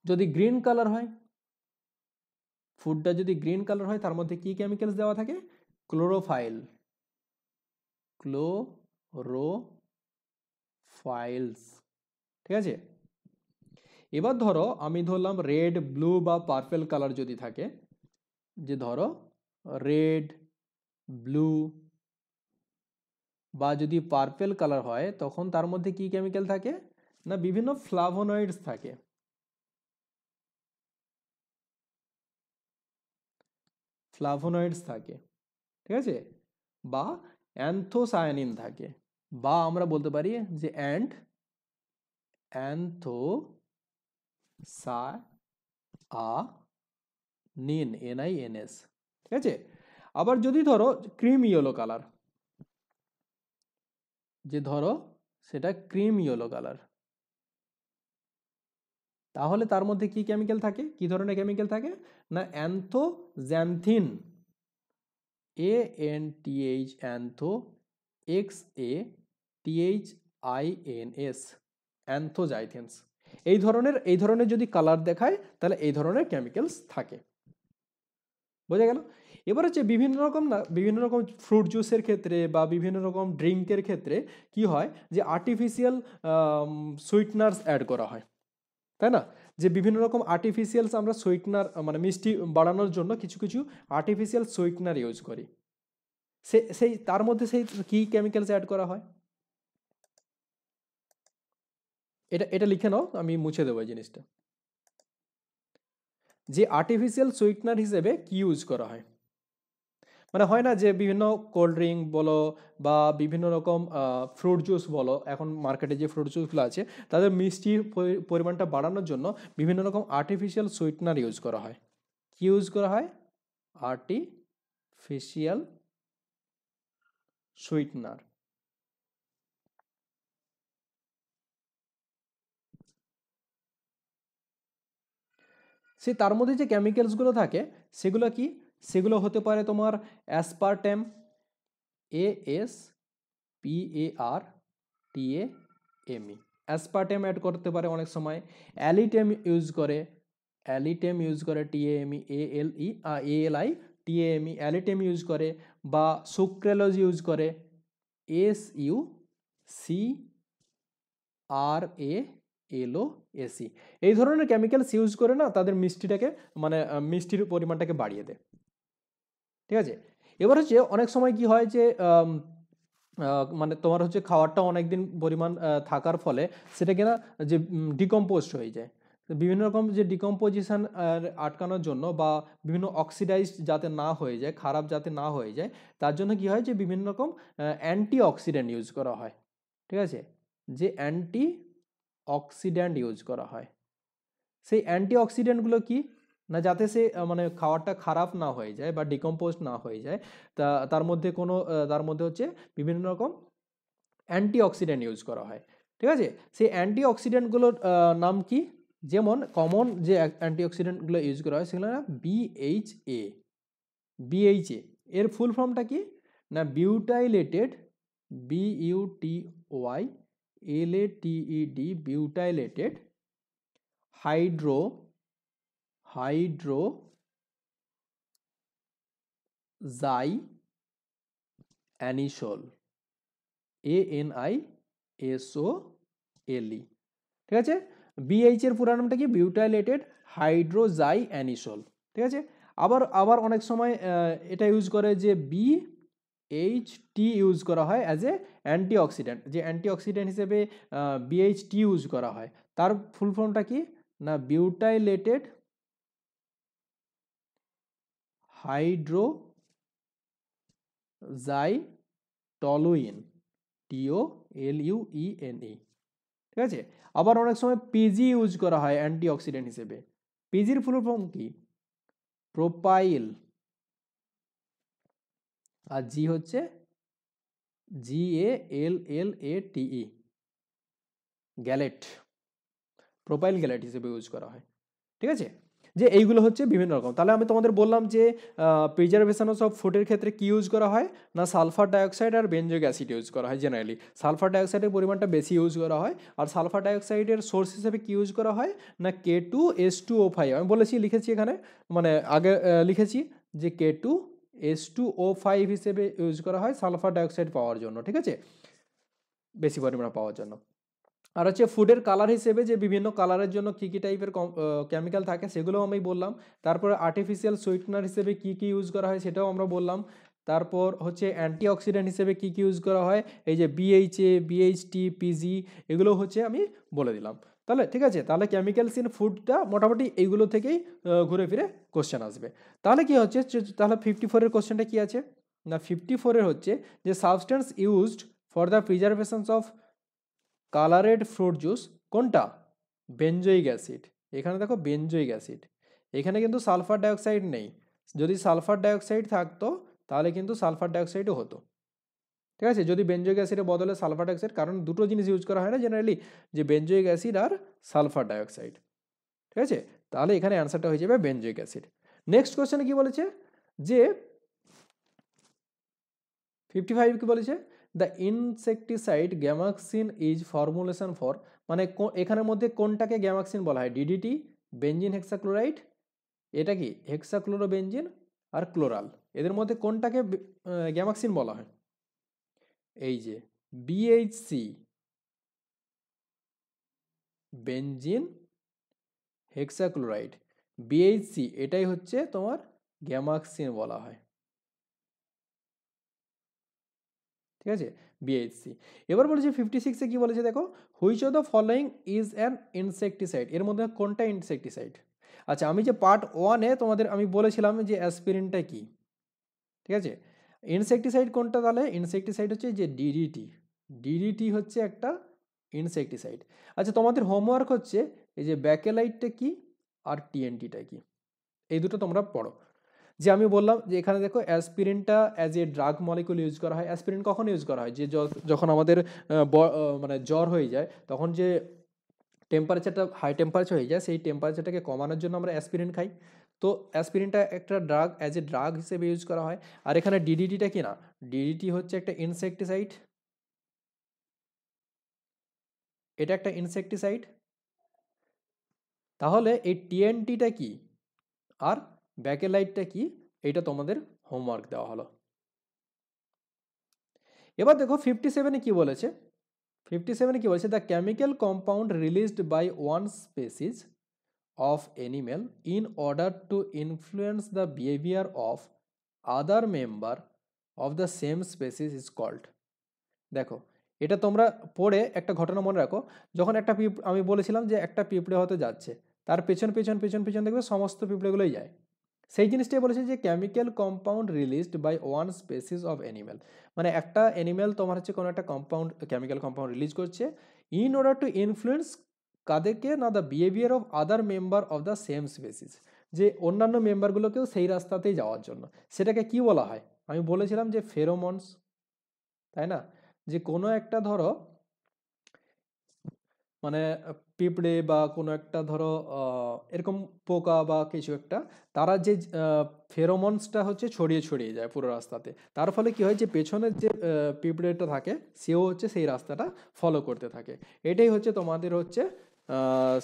যদি গ্রিন কালার হয় ফুডটা যদি গ্রিন কালার হয় তার মধ্যে কি কেমিক্যালস দেওয়া থাকে ক্লোরোফাইল ক্লোরোফাইলস ঠিক আছে এবার ধরো আমি ধরলাম রেড ব্লু বা পার্পেল কালার যদি থাকে যে ধরো রেড ব্লু বা যদি পার্পেল কালার হয় তখন তার মধ্যে কি কেমিক্যাল থাকে না বিভিন্ন ফ্লাভোনয়েডস থাকে ফ্লাভোনয়েডস থাকে ঠিক আছে বা অ্যান্থোসায়ানিন থাকে বা আমরা বলতে পারি যে অ্যান্ড অ্যান্থো সা আ নিন এন আই এন এস ঠিক আছে আবার যদি ধরো ক্রিম ইয়েলো কালার যে ধরো সেটা ক্রিম ইয়েলো কালার তাহলে তার মধ্যে কি কেমিক্যাল থাকে কি ধরনের কেমিক্যাল থাকে না anthoxanthin A N T H antho X A T H I N S anthoxanthins এই ধরনের এই ধরনের যদি কালার দেখায় তাহলে এই ধরনের কেমিক্যালস থাকে বোঝা গেল এবার হচ্ছে বিভিন্ন রকম না বিভিন্ন রকম ফ্রুট জুসের ক্ষেত্রে বা বিভিন্ন রকম ড্রিঙ্কের ক্ষেত্রে কি হয় যে আর্টিফিশিয়াল সুইটনার্স অ্যাড করা হয় তাই না যে বিভিন্ন রকম আর্টিফিশিয়ালস আমরা সুইটনার মানে মিষ্টি বাড়ানোর জন্য কিছু কিছু আর্টিফিশিয়াল সুইটনার ইউজ করি সে সেই তার মধ্যে সেই কী কেমিক্যালস অ্যাড করা হয় এটা এটা লিখে নাও আমি মুছে দেবো এই জিনিসটা যে আর্টিফিশিয়াল সুইটনার হিসেবে কি ইউজ করা হয় মানে হয় না যে বিভিন্ন কোল্ড ড্রিঙ্ক বলো বা বিভিন্ন রকম ফ্রুট জুস বলো এখন মার্কেটে যে ফ্রুট জুসগুলো আছে তাদের মিষ্টির পরিমাণটা বাড়ানোর জন্য বিভিন্ন রকম আর্টিফিশিয়াল সুইটনার ইউজ করা হয় কি ইউজ করা হয় আর্টিফিশিয়াল সুইটনার সে তার মধ্যে যে কেমিক্যালসগুলো থাকে সেগুলো কি সেগুলো হতে পারে তোমার aspartame A S P A R T A ME aspartame add করতে পারে অনেক সময় অ্যালিটেম ইউজ করে অ্যালিটেম ইউজ করে টিএএমই এ L E A L I T টিএএমই অ্যালিটেম use করে বা সুক্রেলজ ইউজ করে S U C R A LO SE এই ধরনের কেমিক্যালস ইউজ করে না তাদের মিষ্টিটাকে মানে মিষ্টির পরিমাণটাকে বাড়িয়ে দেয় ঠিক আছে এবার হচ্ছে অনেক সময় কি হয় যে মানে তোমার হচ্ছে খাওয়ারটা অনেক দিন পরিমাণ থাকার ফলে সেটা কিনা যে ডিকম্পোস্ট হয়ে যায় বিভিন্ন রকম যে ডিকম্পোজিশন আটকানোর জন্য বা বিভিন্ন অক্সিডাইজড যাতে না হয়ে যায় খারাপ যাতে না হয়ে যায় তার জন্য কি হয় যে বিভিন্ন রকম অ্যান্টি অক্সিডেন্ট ইউজ করা হয় ঠিক আছে যে অ্যান্টি অক্সিড্যান্ট ইউজ করা হয় সেই অ্যান্টি অক্সিডেন্টগুলো কি না যাতে সে মানে খাওয়ারটা খারাপ না হয়ে যায় বা ডিকম্পোজ না হয়ে যায় তা তার মধ্যে কোনো তার মধ্যে হচ্ছে বিভিন্ন রকম অ্যান্টি অক্সিডেন্ট ইউজ করা হয় ঠিক আছে সেই অ্যান্টি অক্সিডেন্টগুলোর নাম কি যেমন কমন যে অ্যান্টি অক্সিডেন্টগুলো ইউজ করা হয় সেগুলো না বিএইচএ বিএইচএ এর ফুল ফর্মটা কি না butylated BUT Y LATED butylated hydro hydro xy anisole A N I SO LE ঠিক আছে বিএইচের এর নামটা কি বিউটাইলেটেড হাইড্রোজাই অ্যানিসল ঠিক আছে আবার আবার অনেক সময় এটা ইউজ করে যে বি এইচ টি ইউজ করা হয় অ্যাজ এ অ্যান্টি অক্সিডেন্ট যে অ্যান্টি অক্সিডেন্ট হিসেবে বিএইচ টি ইউজ করা হয় তার ফুল ফর্মটা কি না বিউটাইলেটেড হাইড্রো জাই হাইড্রোজাইটলুইন টিও L U E N E ঠিক আছে আবার অনেক সময় পিজি ইউজ করা হয় অ্যান্টি অক্সিডেন্ট হিসেবে পিজির ফুল ফর্ম কি প্রোপাইল আর জি হচ্ছে G A L L A TE gallate profile gallate হিসেবে ইউজ করা হয় ঠিক আছে যে এইগুলো হচ্ছে বিভিন্ন রকম তাহলে আমি তোমাদের বললাম যে প্রিজারভেশন অফ ফুডের ক্ষেত্রে কী ইউজ করা হয় না সালফার ডাইঅক্সাইড আর বেঞ্জোইক অ্যাসিড ইউজ করা হয় জেনারেলি সালফার ডাইঅক্সাইডের পরিমাণটা বেশি ইউজ করা হয় আর সালফার ডাইঅক্সাইডের সোর্স হিসেবে কী ইউজ করা হয় না K two S two O five আমি বলেছি লিখেছি এখানে মানে আগে লিখেছি যে K two S two O five হিসেবে ইউজ করা হয় সালফার ডাইঅক্সাইড পাওয়ার জন্য ঠিক আছে বেশি পরিমাণে পাওয়ার জন্য আর হচ্ছে ফুডের কালার হিসেবে যে বিভিন্ন কালারের জন্য কী কী টাইপের কেমিক্যাল থাকে সেগুলোও আমি বললাম তারপরে আর্টিফিশিয়াল সুইটনার হিসেবে কী কী ইউজ করা হয় সেটাও আমরা বললাম তারপর হচ্ছে অ্যান্টিঅক্সিডেন্ট হিসেবে কী কী ইউজ করা হয় এই যে এ বিএইচএ বিএইচটি পিজি এগুলো হচ্ছে আমি বলে দিলাম তাহলে ঠিক আছে তাহলে কেমিক্যালস ইন ফুডটা মোটামুটি এইগুলো থেকেই ঘুরে ফিরে কোশ্চেন আসবে তাহলে কি হচ্ছে তাহলে ফিফটি ফোরের কোশ্চেনটা কী আছে না ফিফটি ফোরের হচ্ছে যে substance used for the preservations of coloured fruit juice কোনটা বেঞ্জয়িক অ্যাসিড এখানে দেখো বেঞ্জয়িক অ্যাসিড এখানে কিন্তু সালফার ডাইঅক্সাইড নেই যদি সালফার ডাইঅক্সাইড থাকতো তাহলে কিন্তু সালফার ডাইঅক্সাইডও হতো ঠিক আছে যদি বেঞ্জয়িক অ্যাসিডের বদলে সালফার ডাইঅক্সাইড কারণ দুটো জিনিস ইউজ করা হয় না জেনারেলি যে বেঞ্জয়িক অ্যাসিড আর সালফার ডাইঅক্সাইড ঠিক আছে তাহলে এখানে অ্যান্সারটা হয়ে যাবে বেঞ্জয়িক অ্যাসিড নেক্সট কোয়েশ্চেনে কি বলেছে যে ফিফটি ফাইভ কি বলেছে the insecticide gammexane is formulation for মানে এখানের মধ্যে কোনটাকে গ্যামাক্সিন বলা হয় ডিডিটি বেঞ্জিন হেক্সাক্লোরাইড এটা কি হেক্সাক্লোরোবেঞ্জিন আর ক্লোরাল এদের মধ্যে কোনটাকে গ্যামাক্সিন বলা হয় এই যে বিএইচসি বেঞ্জিন হেক্সাক্লোরাইড বিএইচসি এটাই হচ্ছে তোমার গ্যামাক্সিন বলা হয় ঠিক আছে বিএইচসি এবার বলেছে ফিফটি সিক্সে কী বলেছে দেখো which of the following is an insecticide এর মধ্যে কোনটা ইনসেকটিসাইড আচ্ছা আমি যে পার্ট ওয়ানে তোমাদের আমি বলেছিলাম যে অ্যাসপিরিনটা কি ঠিক আছে ইনসেকটিসাইড কোনটা তাহলে ইনসেকটিসাইড হচ্ছে যে ডিডিটি ডিডিটি হচ্ছে একটা ইনসেকটিসাইড আচ্ছা তোমাদের হোমওয়ার্ক হচ্ছে এই যে ব্যাকেলাইটটা কি আর টিএনটিটা কি এই দুটো তোমরা পড়ো যে আমি বললাম যে এখানে দেখো অ্যাসপিরিনটা as a drug molecule use করা হয় অ্যাসপিরিন কখন ইউজ করা হয় যে যখন আমাদের মানে জ্বর হয়ে যায় তখন যে টেম্পারেচারটা হাই টেম্পারেচার হয়ে যায় সেই টেম্পারেচারটাকে কমানোর জন্য আমরা অ্যাসপিরিন খাই তো অ্যাসপিরিনটা একটা ড্রাগ অ্যাজ এ ড্রাগ হিসেবে ইউজ করা হয় আর এখানে ডিডিটিটা কি না ডিডিটি হচ্ছে একটা ইনসেকটিসাইড এটা একটা ইনসেকটিসাইড তাহলে এই টিএনটিটা কি আর ব্যাকেলাইটটা কি এটা তোমাদের হোমওয়ার্ক দেওয়া হলো এবার দেখো ফিফটি সেভেনে কী বলেছে ফিফটি সেভেনে কী বলেছে the chemical compound released by one species of animal in order to influence the behavior of other member of the same species is called দেখো এটা তোমরা পড়ে একটা ঘটনা মনে রাখো যখন একটা পিপ আমি বলেছিলাম যে একটা পিঁপড়ে হয়তো যাচ্ছে তার পেছন পেছন পেছন পেছন দেখবে সমস্ত পিঁপড়েগুলোই যায় সেই জিনিসটাই বলেছে যে chemical compound released by one species of animal মানে একটা অ্যানিম্যাল তোমার হচ্ছে কোনো একটা কম্পাউন্ড কেমিক্যাল কম্পাউন্ড রিলিজ করছে ইন অর্ডার টু ইনফ্লুয়েন্স কাদেরকে না the behaviour of other member of the same species যে অন্যান্য মেম্বারগুলোকেও সেই রাস্তাতেই যাওয়ার জন্য সেটাকে কি বলা হয় আমি বলেছিলাম যে ফেরোমন্স তাই না যে কোনো একটা ধরো মানে পিঁপড়ে বা কোনো একটা ধরো এরকম পোকা বা কিছু একটা তারা যে ফেরোমন্সটা হচ্ছে ছড়িয়ে ছড়িয়ে যায় পুরো রাস্তাতে তার ফলে কি হয় যে পেছনের যে পিঁপড়েটা থাকে সেও হচ্ছে সেই রাস্তাটা ফলো করতে থাকে এটাই হচ্ছে তোমাদের হচ্ছে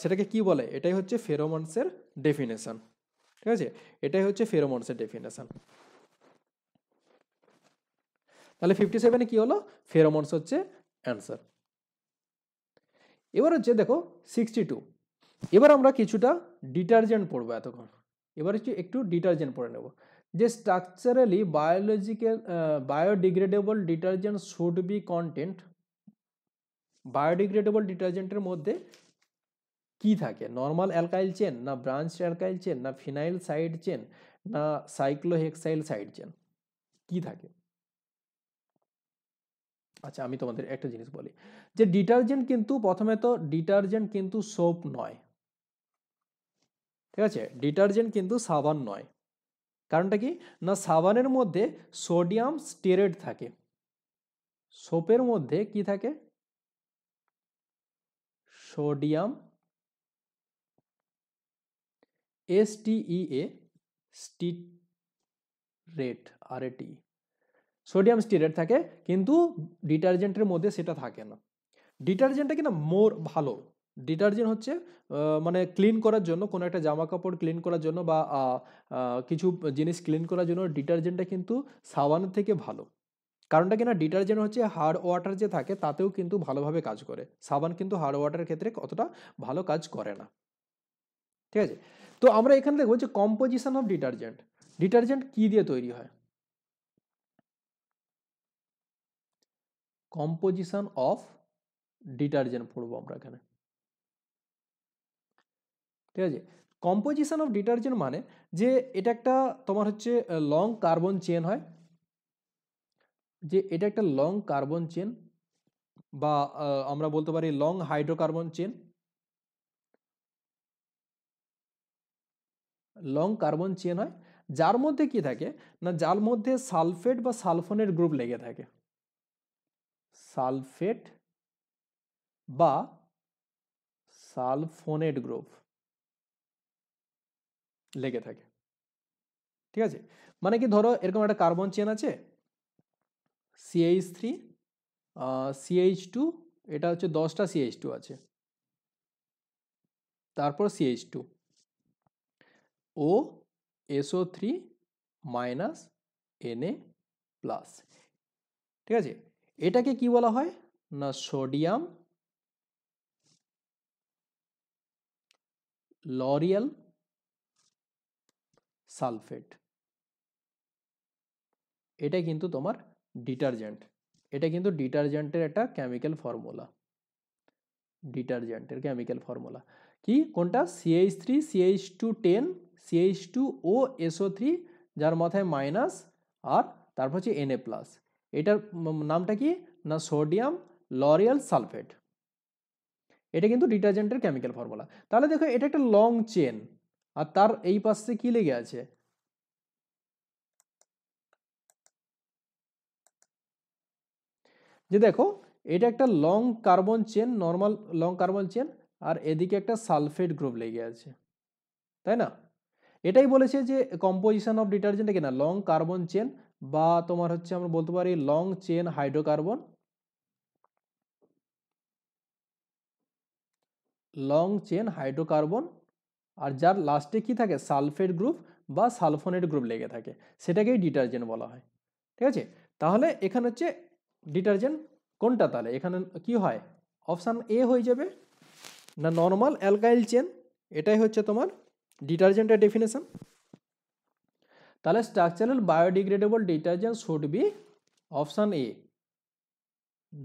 সেটাকে কি বলে এটাই হচ্ছে ফেরোমন্সের ডেফিনেশন ঠিক আছে এটাই হচ্ছে ফেরোমন্সের ডেফিনেশন তাহলে ফিফটি সেভেনে কী হলো ফেরোমন্স হচ্ছে অ্যান্সার এবার হচ্ছে দেখো সিক্সটি টু এবার আমরা কিছুটা ডিটারজেন্ট পড়বো এতক্ষণ এবার হচ্ছে একটু ডিটারজেন্ট পড়ে নেব যে structurally biological biodegradable detergent should be content biodegradable ডিটারজেন্টের মধ্যে কি থাকে নর্মাল অ্যালকাইল চেন না ব্রাঞ্চ অ্যালকাইল চেন না ফিনাইল সাইড চেন না সাইক্লোহেক্সাইল সাইড চেন কি থাকে আচ্ছা আমি তোমাদের একটা জিনিস বলি যে ডিটারজেন্ট কিন্তু প্রথমে তো ডিটারজেন্ট কিন্তু সোপ নয় ঠিক আছে ডিটারজেন্ট কিন্তু সাবান নয় কারণটা কি না সাবানের মধ্যে সোডিয়াম স্টেরেট থাকে সোপের মধ্যে কি থাকে sodium S TEA stearate আর এটি সোডিয়াম স্টিরেট থাকে কিন্তু ডিটারজেন্টের মধ্যে সেটা থাকে না ডিটারজেন্টটা কিনা মোর ভালো ডিটারজেন্ট হচ্ছে মানে ক্লিন করার জন্য কোনো একটা জামা কাপড় ক্লিন করার জন্য বা কিছু জিনিস ক্লিন করার জন্য ডিটারজেন্টটা কিন্তু সাবানের থেকে ভালো কারণটা কিনা ডিটারজেন্ট হচ্ছে হার্ড ওয়াটার যে থাকে তাতেও কিন্তু ভালোভাবে কাজ করে সাবান কিন্তু হার্ড ওয়াটারের ক্ষেত্রে অতটা ভালো কাজ করে না ঠিক আছে তো আমরা এখানে দেখবো যে কম্পোজিশন অফ ডিটারজেন্ট ডিটারজেন্ট কি দিয়ে তৈরি হয় কম্পোজিশন অফ ডিটারজেন্ট পড়বো আমরা এখানে ঠিক আছে কম্পোজিশন অফ ডিটারজেন্ট মানে যে এটা একটা তোমার হচ্ছে লং কার্বন চেন হয় যে এটা একটা লং কার্বন চেন বা আমরা বলতে পারি long hydrocarbon chain long carbon chain হয় যার মধ্যে কি থাকে না যার মধ্যে সালফেট বা সালফোনের গ্রুপ লেগে থাকে সালফেট বা সালফোনেট গ্রুপ লেগে থাকে ঠিক আছে মানে কি ধরো এরকম একটা কার্বন চেন আছে সিএইচ থ্রি সিএইচ টু এটা হচ্ছে দশটা সিএইচ টু আছে তারপর CH two O SO three minus NA plus ঠিক আছে এটাকে কি বলা হয় না সোডিয়াম লরিয়াল সালফেট এটা কিন্তু তোমার ডিটারজেন্ট এটা কিন্তু ডিটারজেন্টের একটা কেমিক্যাল ফর্মুলা ডিটারজেন্টের কেমিক্যাল ফর্মুলা কি কোনটা CH three CH two ten CH two O SO three যার মাথায় মাইনাস আর তারপর হচ্ছে এনএ প্লাস এটার নামটা কি না সোডিয়াম লরিয়াল সালফেট এটা কিন্তু ডিটারজেন্টের কেমিক্যাল ফর্মুলা তাহলে দেখো এটা একটা লং চেন আর তার এই পাশে কি লেগে আছে যে দেখো এটা একটা long carbon chain normal long carbon chain আর এদিকে একটা সালফেট গ্রুপ লেগে আছে তাই না এটাই বলেছে যে কম্পোজিশন অফ ডিটারজেন্ট কি না লং কার্বন চেন বা তোমার হচ্ছে আমরা বলতে পারি long chain hydrocarbon long chain hydrocarbon আর যার লাস্টে কি থাকে সালফেট গ্রুপ বা সালফোনেট গ্রুপ লেগে থাকে সেটাকেই ডিটারজেন্ট বলা হয় ঠিক আছে তাহলে এখানে হচ্ছে ডিটারজেন্ট কোনটা তাহলে এখানে কি হয় অপশান এ হয়ে যাবে না নর্মাল অ্যালকাইল চেন এটাই হচ্ছে তোমার ডিটারজেন্টের ডেফিনেশন তাহলে structural biodegradable detergent should be option A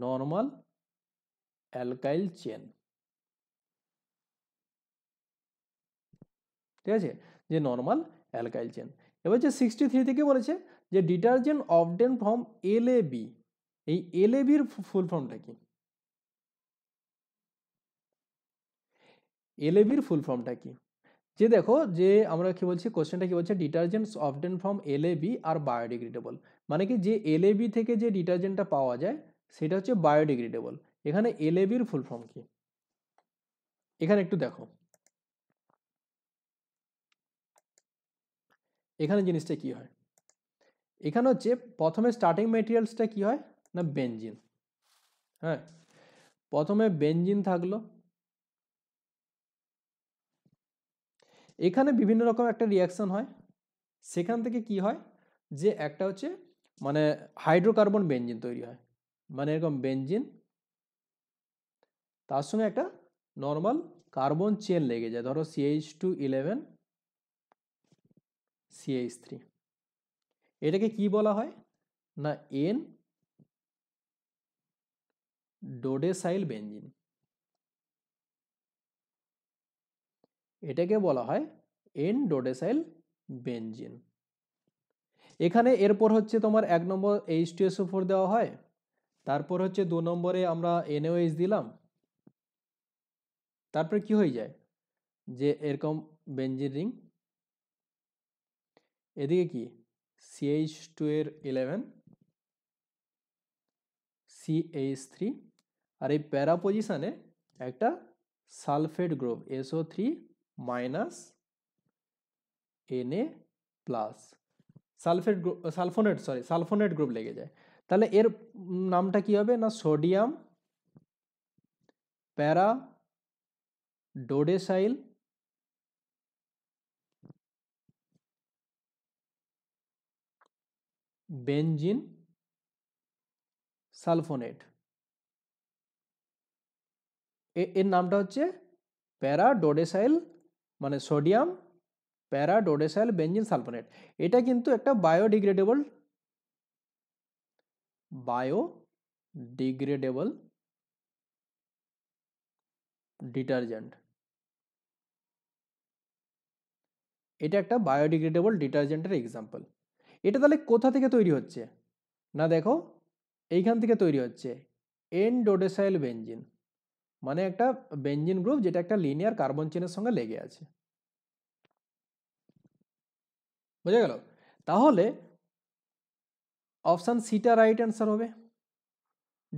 normal alkyl chain ঠিক আছে যে নর্মাল অ্যালকাইল চেন এবার যে সিক্সটি থ্রি থেকে বলেছে যে ডিটারজেন্ট অফডেন ফর্ম এল এই এল বির ফুল ফর্মটা কি এলএবির ফুল ফর্মটা কি যে দেখো যে আমরা কি বলছি কোশ্চেনটা কি বলছে ডিটারজেন্টস অবটেন ফ্রম এলএবি আর বায়োডিগ্রেডেবল মানে কি যে এলএবি থেকে যে ডিটারজেন্টটা পাওয়া যায় সেটা হচ্ছে বায়োডিগ্রেডেবল এখানে এলএবির ফুল ফর্ম কি এখানে একটু দেখো এখানে জিনিসটা কি হয় এখানে হচ্ছে প্রথমে স্টার্টিং মেটেরিয়ালসটা কি হয় না বেঞ্জিন হ্যাঁ প্রথমে বেঞ্জিন থাকলো এখানে বিভিন্ন রকম একটা রিয়াকশান হয় সেখান থেকে কি হয় যে একটা হচ্ছে মানে হাইড্রোকার্বন বেঞ্জিন তৈরি হয় মানে এরকম বেঞ্জিন তার সঙ্গে একটা নর্মাল কার্বন চেন লেগে যায় ধরো CH two eleven CH three এটাকে কি বলা হয় না এন ডোডেসাইল বেঞ্জিন এটাকে বলা হয় এন ডোডেসাইল বেঞ্জিন এখানে এরপর হচ্ছে তোমার এক নম্বর এইচ টু এসও ফোর দেওয়া হয় তারপর হচ্ছে দু নম্বরে আমরা এনওএইচ দিলাম তারপরে কি হয়ে যায় যে এরকম বেঞ্জিন রিং এদিকে কি সিএইচ টু এর ইলেভেন সিএইচ থ্রি আর এই প্যারাপোজিশানে একটা sulphate group SO three minus N A plus sulphate group sulphonate sorry sulphonate group লেগে যায় তাহলে এর নামটা কি হবে না সোডিয়াম প্যারা ডোডেসাইল বেঞ্জিন সালফোনেট এর নামটা হচ্ছে প্যারা ডোডেসাইল মানে সোডিয়াম প্যারা ডোডেসাইল বেঞ্জিন সালফোনেট এটা কিন্তু একটা বায়োডিগ্রেডেবল বায়ো ডিগ্রেডেবল ডিটারজেন্ট এটা একটা বায়োডিগ্রেডেবল ডিটারজেন্টের এক্সাম্পল এটা তাহলে কোথা থেকে তৈরি হচ্ছে না দেখো এইখান থেকে তৈরি হচ্ছে এন ডোডেসাইল বেঞ্জিন মানে একটা বেঞ্জিন গ্রুপ যেটা একটা লিনিয়ার কার্বন চেনের সঙ্গে লেগে আছে বুঝে গেল তাহলে অপশান সিটা রাইট অ্যান্সার হবে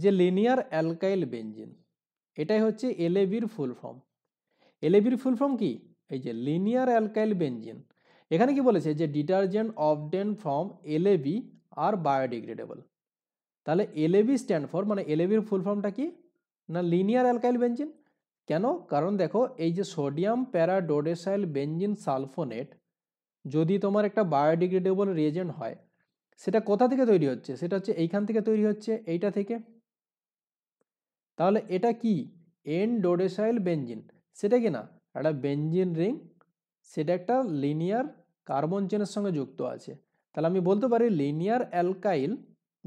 যে লিনিয়ার অ্যালকাইল বেঞ্জিন এটাই হচ্ছে এলেবির ফুল ফর্ম এলেবির ফুল ফর্ম কি এই যে লিনিয়ার অ্যালকাইল বেঞ্জিন এখানে কি বলেছে যে ডিটারজেন্ট অবডেন ফ্রম এলেবি আর বায়োডিগ্রেডেবল তাহলে এলেবি স্ট্যান্ড ফর মানে এলেবির ফুল ফর্মটা কি না লিনিয়ার অ্যালকাইল বেঞ্জিন কেন কারণ দেখো এই যে সোডিয়াম প্যারাডোডেসাইল বেঞ্জিন সালফোনেট যদি তোমার একটা বায়োডিগ্রেডেবল রিয়েজেন্ট হয় সেটা কোথা থেকে তৈরি হচ্ছে সেটা হচ্ছে এইখান থেকে তৈরি হচ্ছে এইটা থেকে তাহলে এটা কি এন ডোডেসাইল বেঞ্জিন সেটা কি না একটা বেঞ্জিন রিং সেটা একটা লিনিয়ার কার্বন চেনের সঙ্গে যুক্ত আছে তাহলে আমি বলতে পারি লিনিয়ার অ্যালকাইল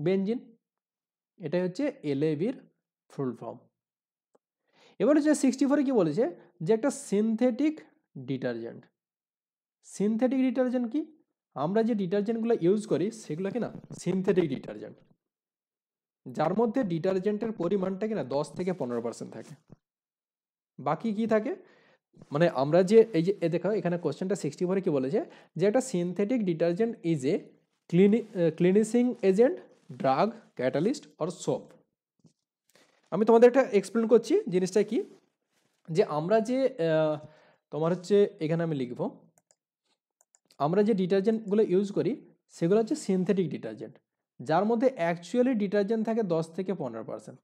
বেঞ্জিন এটাই হচ্ছে এলএবির ফুল ফর্ম এবার হচ্ছে সিক্সটি ফোরে কী বলেছে যে একটা সিনথেটিক ডিটারজেন্ট সিনথেটিক ডিটারজেন্ট কি আমরা যে ডিটারজেন্টগুলো ইউজ করি সেগুলো কি না সিনথেটিক ডিটারজেন্ট যার মধ্যে ডিটারজেন্টের পরিমাণটা কিনা দশ থেকে পনেরো পার্সেন্ট থাকে বাকি কি থাকে মানে আমরা যে এই যে দেখো এখানে কোয়েশ্চেনটা সিক্সটি ফোরে কি বলেছে যে একটা synthetic detergent is a clean cleansing agent drug catalyst or soap আমি তোমাদের একটা এক্সপ্লেন করছি জিনিসটা কি যে আমরা যে তোমার হচ্ছে এখানে আমি লিখব আমরা যে ডিটারজেন্টগুলো ইউজ করি সেগুলো হচ্ছে সিনথেটিক ডিটারজেন্ট যার মধ্যে অ্যাকচুয়ালি ডিটারজেন্ট থাকে দশ থেকে পনেরো পার্সেন্ট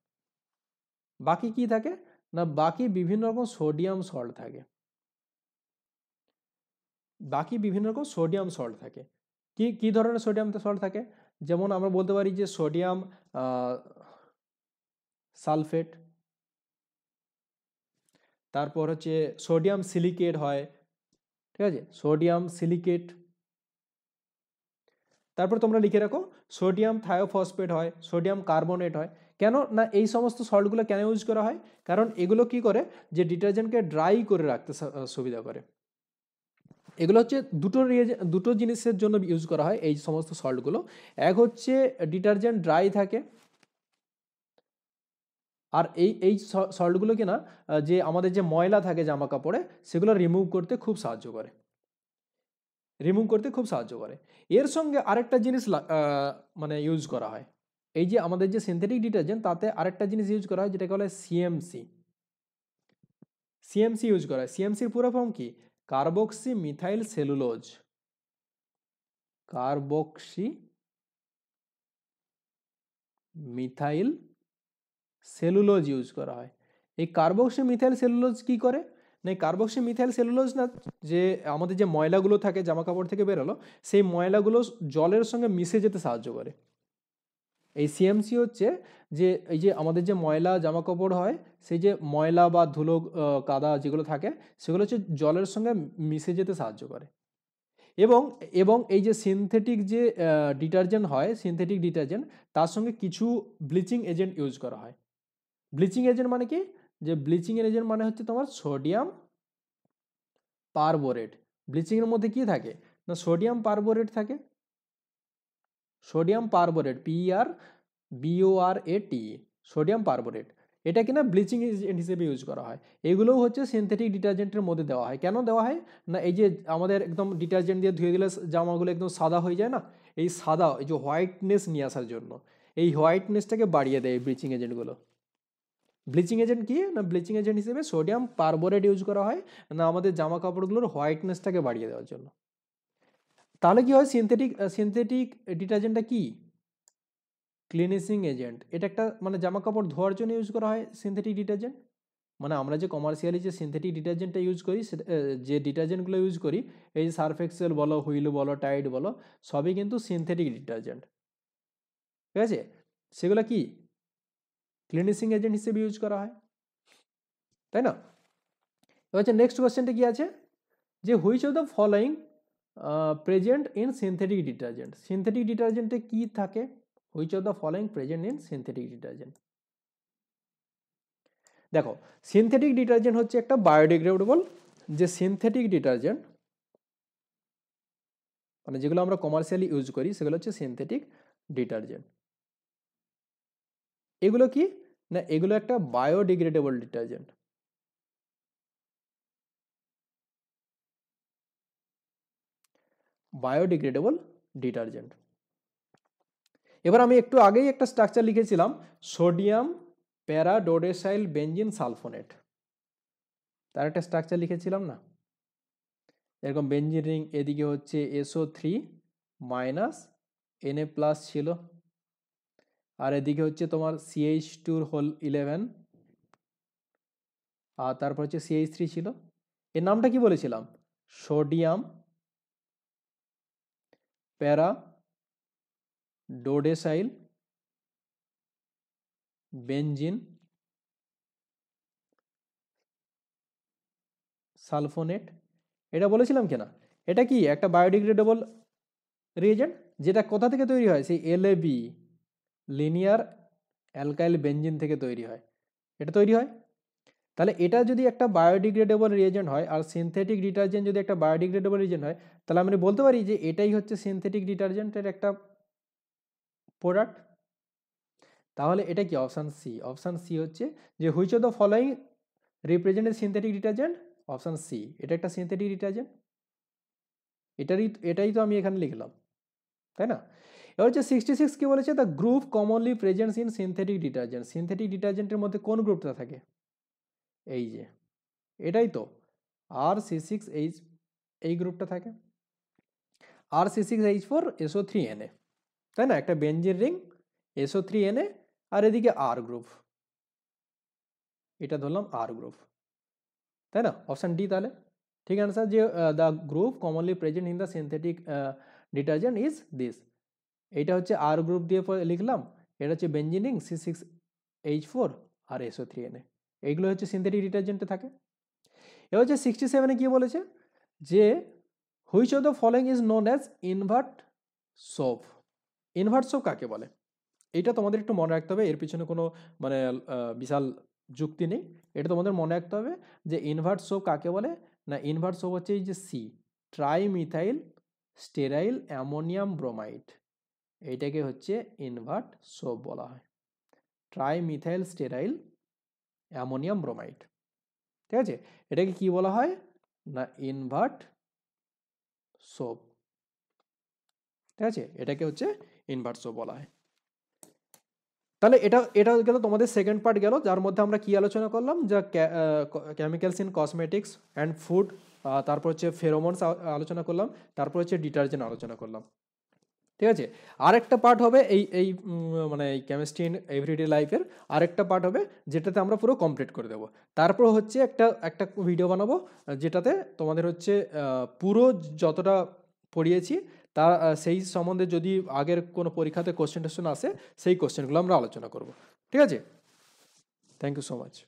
বাকি কি থাকে না বাকি বিভিন্ন রকম সোডিয়াম সল্ট থাকে বাকি বিভিন্ন রকম সোডিয়াম সল্ট থাকে কি কি ধরনের সোডিয়াম সল্ট থাকে যেমন আমরা বলতে পারি যে সোডিয়াম সালফেট তারপর হচ্ছে সোডিয়াম সিলিকেট হয় ঠিক আছে সোডিয়াম সিলিকেট তারপর তোমরা লিখে রাখো সোডিয়াম থায়োফসফেট হয় সোডিয়াম কার্বনেট হয় কেন না এই সমস্ত সল্টগুলো কেন ইউজ করা হয় কারণ এগুলো কি করে যে ডিটারজেন্টকে ড্রাই করে রাখতে সুবিধা করে এগুলো হচ্ছে দুটো দুটো জিনিসের জন্য ইউজ করা হয় এই সমস্ত সল্টগুলো এক হচ্ছে ডিটারজেন্ট ড্রাই থাকে আর এই এই সল্টগুলো কি না যে আমাদের যে ময়লা থাকে জামা কাপড়ে সেগুলো রিমুভ করতে খুব সাহায্য করে রিমুভ করতে খুব সাহায্য করে এর সঙ্গে আরেকটা জিনিস মানে ইউজ করা হয় এই যে আমাদের যে সিনথেটিক ডিটারজেন্ট তাতে আরেকটা জিনিস ইউজ করা হয় যেটাকে বলে সিএমসি সিএমসি ইউজ করা হয় সিএমসির পুরো ফর্ম কি carboxy methyl cellulose carboxy methyl cellulose use করা হয় এই কার্বক্সি মিথাইল সেলুলোজ কি করে না এই কার্বক্সি মিথাইল সেলুলোজ না যে আমাদের যে ময়লাগুলো থাকে জামা কাপড় থেকে বেরোলো সেই ময়লাগুলো জলের সঙ্গে মিশে যেতে সাহায্য করে এই সিএমসি হচ্ছে যে এই যে আমাদের যে ময়লা জামা কাপড় হয় সেই যে ময়লা বা ধুলো কাদা যেগুলো থাকে সেগুলো হচ্ছে জলের সঙ্গে মিশে যেতে সাহায্য করে এবং এবং এই যে সিনথেটিক যে ডিটারজেন্ট হয় সিনথেটিক ডিটারজেন্ট তার সঙ্গে কিছু ব্লিচিং এজেন্ট ইউজ করা হয় ব্লিচিং এজেন্ট মানে কি যে এর এজেন্ট মানে হচ্ছে তোমার সোডিয়াম পারবোরেট ব্লিচিংয়ের মধ্যে কি থাকে না সোডিয়াম পারবোরেট থাকে সোডিয়াম পারবোরেট ও বিওআর এ টি সোডিয়াম পারবোরেট এটা কিনা ব্লিচিং এজেন্ট হিসেবে ইউজ করা হয় এগুলোও হচ্ছে সিনথেটিক ডিটারজেন্টের মধ্যে দেওয়া হয় কেন দেওয়া হয় না এই যে আমাদের একদম ডিটারজেন্ট দিয়ে ধুয়ে দিলে জামাগুলো একদম সাদা হয়ে যায় না এই সাদা এই যে হোয়াইটনেস নিয়ে আসার জন্য এই হোয়াইটনেসটাকে বাড়িয়ে দেয় ব্লিচিং এজেন্টগুলো ব্লিচিং এজেন্ট কি না ব্লিচিং এজেন্ট হিসেবে সোডিয়াম পারবোরেট ইউজ করা হয় না আমাদের জামা কাপড়গুলোর হোয়াইটনেসটাকে বাড়িয়ে দেওয়ার জন্য তাহলে কি হয় সিনথেটিক সিনথেটিক ডিটারজেন্টটা কি ক্লিনিসিং এজেন্ট এটা একটা মানে জামা কাপড় ধোয়ার জন্য ইউজ করা হয় সিনথেটিক ডিটারজেন্ট মানে আমরা যে কমার্শিয়ালি যে সিনথেটিক ডিটারজেন্টটা ইউজ করি যে ডিটারজেন্টগুলো ইউজ করি এই যে সার্ফ এক্সেল বলো হুইল বলো টাইড বলো সবই কিন্তু সিনথেটিক ডিটারজেন্ট ঠিক আছে সেগুলো কি ক্লিনিসিং এজেন্ট হিসেবে ইউজ করা হয় তাই না এবার হচ্ছে নেক্সট কোয়েশ্চেনটা কি আছে যে which of the following present in synthetic detergent synthetic ডিটারজেন্টে কি থাকে which of the following present in synthetic detergent দেখো সিনথেটিক ডিটারজেন্ট হচ্ছে একটা বায়োডিগ্রেডেবল যে সিনথেটিক ডিটারজেন্ট মানে যেগুলো আমরা কমার্শিয়ালি ইউজ করি সেগুলো হচ্ছে সিনথেটিক ডিটারজেন্ট এগুলো কি না এগুলো একটা বায়োডিগ্রেডেবল ডিটারজেন্ট বায়োডিগ্রেডেবল ডিটারজেন্ট এবার আমি একটু আগেই একটা স্ট্রাকচার লিখেছিলাম সোডিয়াম প্যারাডোডেসাইল বেঞ্জিন সালফোনেট তার একটা স্ট্রাকচার লিখেছিলাম না এরকম বেঞ্জিন রিং এদিকে হচ্ছে SO three minus NA plus ছিল আর এদিকে হচ্ছে তোমার সিএইচ টুর হোল ইলেভেন আর তারপর হচ্ছে সিএইচ থ্রি ছিল এর নামটা কি বলেছিলাম সোডিয়াম প্যারা ডোডেসাইল বেঞ্জিন সালফোনেট এটা বলেছিলাম কেনা এটা কি একটা বায়োডিগ্রেডেবল রিয়েজেন্ট যেটা কোথা থেকে তৈরি হয় সেই এলএবি লিনিয়ার অ্যালকাইল বেঞ্জিন থেকে তৈরি হয় এটা তৈরি হয় তাহলে এটা যদি একটা বায়োডিগ্রেডেবল রিয়েজেন্ট হয় আর সিনথেটিক ডিটারজেন্ট যদি একটা বায়োডিগ্রেডেবল রিয়েজেন্ট হয় তাহলে আমরা বলতে পারি যে এটাই হচ্ছে সিনথেটিক ডিটারজেন্টের একটা প্রোডাক্ট তাহলে এটা কি অপশান সি অপশান সি হচ্ছে যে which of the following represent synthetic detergent option C এটা একটা সিনথেটিক ডিটারজেন্ট এটারই এটাই তো আমি এখানে লিখলাম তাই না এবার হচ্ছে সিক্সটি সিক্স কী বলেছে the group commonly presents in synthetic detergent synthetic ডিটারজেন্টের মধ্যে কোন গ্রুপটা থাকে এই যে এটাই তো আর সি সিক্স এইচ এই গ্রুপটা থাকে আর C six H four SO three NA তাই না একটা benzene ring SO three NA আর এদিকে আর গ্রুপ এটা ধরলাম আর গ্রুপ তাই না অপশান ডি তাহলে ঠিক অ্যান্সার যে the group commonly present in the synthetic detergent is this এটা হচ্ছে আর গ্রুপ দিয়ে লিখলাম এটা হচ্ছে benzene ring C six H four আর এসও থ্রি এনে এইগুলো হচ্ছে সিনথেটিক ডিটারজেন্টে থাকে এবার হচ্ছে সিক্সটি সেভেনে কী বলেছে যে which of the following is known as invert soap invert soap কাকে বলে এটা তোমাদের একটু মনে রাখতে হবে এর পিছনে কোনো মানে বিশাল যুক্তি নেই এটা তোমাদের মনে রাখতে হবে যে ইনভার্ট সোপ কাকে বলে না ইনভার্ট সোপ হচ্ছে এই যে সি ট্রাইমিথাইল স্টেরাইল অ্যামোনিয়াম ব্রোমাইড এইটাকে হচ্ছে ইনভার্ট সোপ বলা হয় ট্রাইমিথাইল স্টেরাইল অ্যামোনিয়াম ব্রোমাইড ঠিক আছে এটাকে কি বলা হয় না ইনভার্ট সোপ ঠিক আছে এটাকে হচ্ছে ইনভার্ট সোপ বলা হয় তাহলে এটা এটা গেল তোমাদের সেকেন্ড পার্ট গেল যার মধ্যে আমরা কি আলোচনা করলাম যা chemicals in cosmetics and food তারপর হচ্ছে ফেরোমন্স আলোচনা করলাম তারপর হচ্ছে ডিটারজেন্ট আলোচনা করলাম ঠিক আছে আরেকটা পার্ট হবে এই এই মানে এই কেমিস্ট্রি ইন এভরিডে লাইফের আরেকটা পার্ট হবে যেটাতে আমরা পুরো কমপ্লিট করে দেবো তারপর হচ্ছে একটা একটা ভিডিও বানাবো যেটাতে তোমাদের হচ্ছে পুরো যতটা পড়িয়েছি তা সেই সম্বন্ধে যদি আগের কোনো পরীক্ষাতে কোশ্চেন টোশ্চেন আসে সেই কোশ্চেনগুলো আমরা আলোচনা করব ঠিক আছে থ্যাংক ইউ সো মাচ